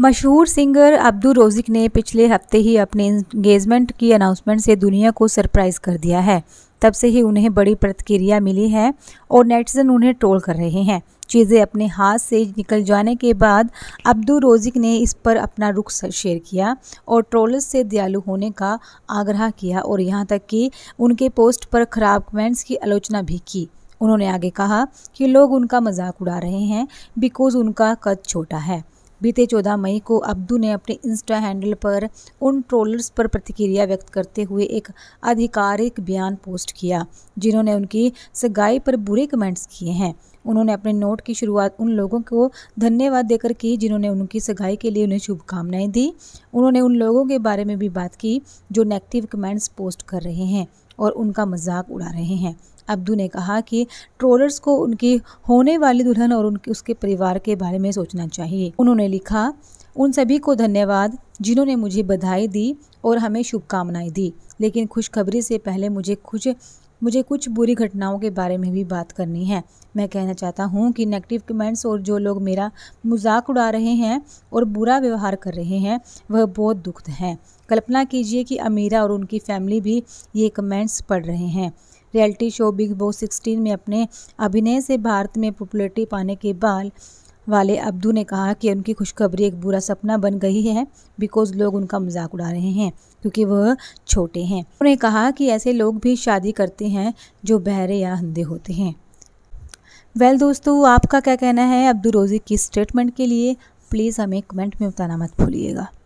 मशहूर singer Abdul Rozik ने पिछले हफ्ते ही अपने इंगेजमेंट की अनाउंसमेंट से दुनिया को सरप्राइज़ कर दिया है तब से ही उन्हें बड़ी प्रतिक्रिया मिली है और नेटिजन उन्हें ट्रोल कर रहे हैं चीज़ें अपने हाथ से निकल जाने के बाद अब्दुल रोजिक ने इस पर अपना रुख शेयर किया और ट्रोलर्स से दयालु होने का आग्रह किया और यहाँ तक कि उनके पोस्ट पर खराब कमेंट्स की आलोचना भी की उन्होंने आगे कहा कि लोग उनका मजाक उड़ा रहे हैं बिकॉज उनका कद छोटा है बीते 14 मई को अब्दू ने अपने इंस्टा हैंडल पर उन ट्रोलर्स पर प्रतिक्रिया व्यक्त करते हुए एक आधिकारिक बयान पोस्ट किया जिन्होंने उनकी सगाई पर बुरे कमेंट्स किए हैं उन्होंने अपने नोट की शुरुआत उन लोगों को धन्यवाद देकर की जिन्होंने उनकी सगाई के लिए उन्हें शुभकामनाएं दी उन्होंने उन लोगों के बारे में भी बात की जो नेगेटिव कमेंट्स पोस्ट कर रहे हैं और उनका मजाक उड़ा रहे हैं अब्दू ने कहा कि ट्रोलर्स को उनकी होने वाली दुल्हन और उनके उसके परिवार के बारे में सोचना चाहिए उन्होंने लिखा उन सभी को धन्यवाद जिन्होंने मुझे बधाई दी और हमें शुभकामनाएं दी लेकिन खुशखबरी से पहले मुझे कुछ मुझे कुछ बुरी घटनाओं के बारे में भी बात करनी है मैं कहना चाहता हूँ कि नेगेटिव कमेंट्स और जो लोग मेरा मजाक उड़ा रहे हैं और बुरा व्यवहार कर रहे हैं वह बहुत दुखद हैं कल्पना कीजिए कि अमीरा और उनकी फैमिली भी ये कमेंट्स पढ़ रहे हैं reality show Bigg Boss sixteen में अपने अभिनय से भारत में पॉपुलरिटी पाने के बाद वाले अब्दू ने कहा कि उनकी खुशखबरी एक बुरा सपना बन गई है बिकॉज लोग उनका मजाक उड़ा रहे हैं क्योंकि वह छोटे हैं उन्होंने कहा कि ऐसे लोग भी शादी करते हैं जो बहरे या अंधे होते हैं वेल well, दोस्तों आपका क्या कहना है अब्दुल रोज़ी की स्टेटमेंट के लिए प्लीज़ हमें कमेंट में बताना मत भूलिएगा